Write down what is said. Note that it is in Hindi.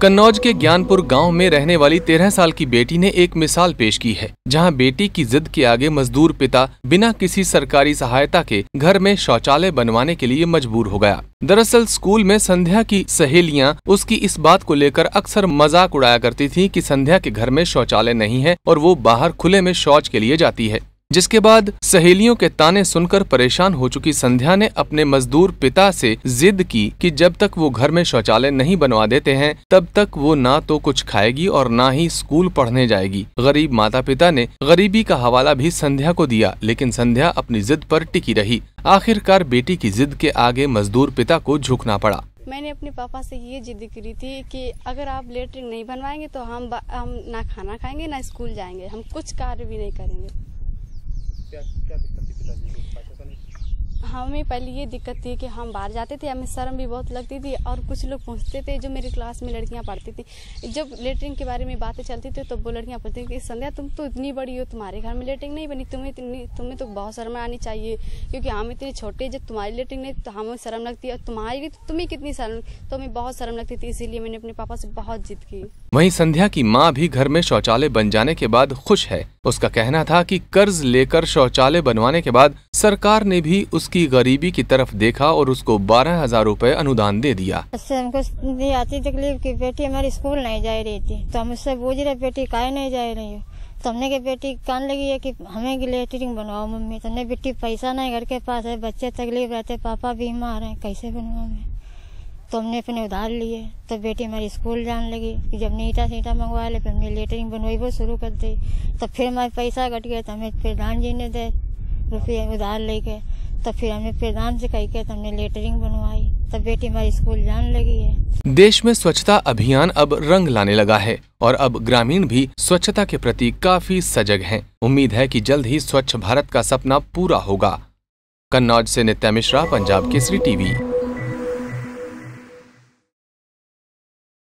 कन्नौज के ज्ञानपुर गांव में रहने वाली तेरह साल की बेटी ने एक मिसाल पेश की है जहां बेटी की जिद के आगे मजदूर पिता बिना किसी सरकारी सहायता के घर में शौचालय बनवाने के लिए मजबूर हो गया दरअसल स्कूल में संध्या की सहेलियां उसकी इस बात को लेकर अक्सर मजाक उड़ाया करती थी कि संध्या के घर में शौचालय नहीं है और वो बाहर खुले में शौच के लिए जाती है जिसके बाद सहेलियों के ताने सुनकर परेशान हो चुकी संध्या ने अपने मजदूर पिता से जिद की कि जब तक वो घर में शौचालय नहीं बनवा देते हैं तब तक वो ना तो कुछ खाएगी और ना ही स्कूल पढ़ने जाएगी गरीब माता पिता ने गरीबी का हवाला भी संध्या को दिया लेकिन संध्या अपनी जिद पर टिकी रही आखिरकार बेटी की जिद के आगे मजदूर पिता को झुकना पड़ा मैंने अपने पापा से ये जिद करी थी कि अगर आप लेटरिन नहीं बनवाएंगे तो हम हम ना खाना खाएंगे ना स्कूल जाएंगे हम कुछ कार्य भी नहीं करेंगे हमें पहले ये दिक्कत थी कि हम बाहर जाते थे हमें शर्म भी बहुत लगती थी और कुछ लोग पूछते थे जो मेरी क्लास में लड़कियां पढ़ती थी जब लेटरिन के बारे में बातें चलती थी तो वो लड़कियां पढ़ती थी संध्या तुम तो इतनी बड़ी हो तुम्हारे घर में लेटरिन नहीं बनी तुम्हें इतनी तुम्हें तो बहुत शर्म आनी चाहिए क्योंकि हम इतने छोटे जब तुम्हारी लेटरिन नहीं तो हमें शर्म लगती है और तुम्हारी तो तुम्हें कितनी शर्म तो हमें बहुत शर्म लगती थी इसीलिए मैंने अपने पापा से बहुत जिद की वहीं संध्या की माँ भी घर में शौचालय बन जाने के बाद खुश है उसका कहना था कि कर्ज लेकर शौचालय बनवाने के बाद सरकार ने भी उसकी गरीबी की तरफ देखा और उसको बारह हजार रूपए अनुदान दे दिया आती तकलीफ की बेटी हमारी स्कूल नहीं जा रही थी तो हम उससे बोझ रहे बेटी काय नहीं जा रही है तो हमने बेटी कान लगी है कि हमें लेटरिन बनवाओ मम्मी तो बेटी पैसा नहीं घर के पास है बच्चे तकलीफ रहते पापा बीमार हैं कैसे बनवाओ मैं तो हमने अपने उधार लिए तो बेटी हमारी स्कूल जाने लगी कि जब ईटा सीटा मंगवा ले फिर हमने लेटरिंग वो शुरू कर दी तो फिर हमारे पैसा घट गया तो हमें प्रधान जी ने दे रुपये उधार लेके तो फिर हमने प्रधान से कही के तो हमने लेटरिंग बनवाई तब बेटी हमारी स्कूल जाने लगी है देश में स्वच्छता अभियान अब रंग लाने लगा है और अब ग्रामीण भी स्वच्छता के प्रति काफी सजग हैं। उम्मीद है कि जल्द ही स्वच्छ भारत का सपना पूरा होगा कन्नौज से नित्या मिश्रा पंजाब केसरी टीवी